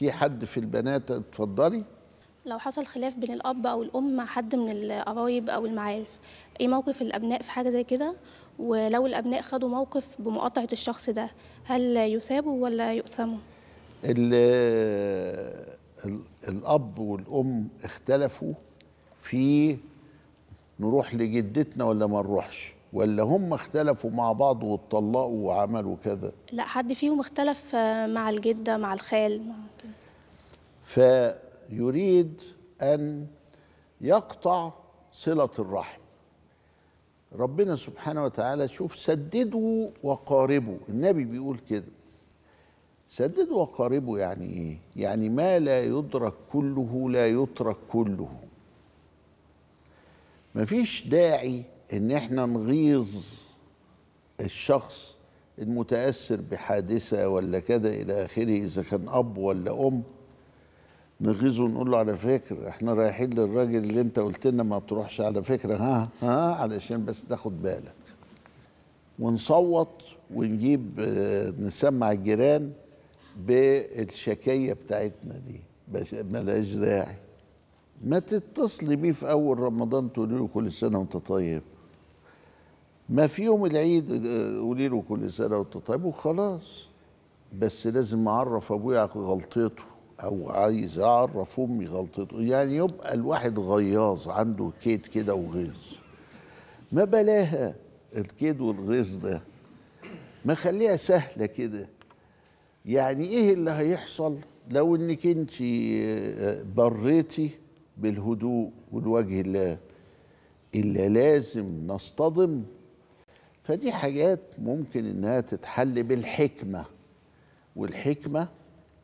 في حد في البنات اتفضلي لو حصل خلاف بين الاب او الام مع حد من القرايب او المعارف ايه موقف الابناء في حاجه زي كده ولو الابناء خدوا موقف بمقاطعه الشخص ده هل يثابوا ولا يؤثموا الاب والام اختلفوا في نروح لجدتنا ولا ما نروحش ولا هم اختلفوا مع بعض واتطلقوا وعملوا كذا لا حد فيهم اختلف مع الجده مع الخال فيريد أن يقطع صلة الرحم ربنا سبحانه وتعالى شوف سددوا وقاربوا النبي بيقول كده سددوا وقاربوا يعني ايه يعني ما لا يدرك كله لا يترك كله مفيش داعي ان احنا نغيظ الشخص المتاثر بحادثه ولا كذا الى اخره اذا كان اب ولا ام نغيظه ونقول له على فكره احنا رايحين للراجل اللي انت قلت لنا ما تروحش على فكره ها ها علشان بس تاخد بالك ونصوت ونجيب آه، نسمع الجيران بالشكايه بتاعتنا دي بس ملهاش داعي ما تتصلي بيه في اول رمضان تقولي له كل سنه وانت طيب ما في يوم العيد آه، قولي له كل سنه وانت طيب وخلاص بس لازم اعرف ابويا غلطته او عايز اعرف امي غلطته يعني يبقى الواحد غياظ عنده كيد كده وغيظ ما بلاها الكيد والغيظ ده ما خليها سهله كده يعني ايه اللي هيحصل لو انك انت آه، بريتي بالهدوء والوجه الله الا لازم نصطدم فدي حاجات ممكن انها تتحل بالحكمه والحكمه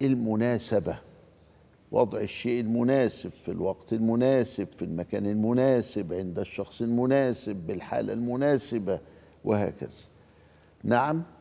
المناسبه وضع الشيء المناسب في الوقت المناسب في المكان المناسب عند الشخص المناسب بالحاله المناسبه وهكذا نعم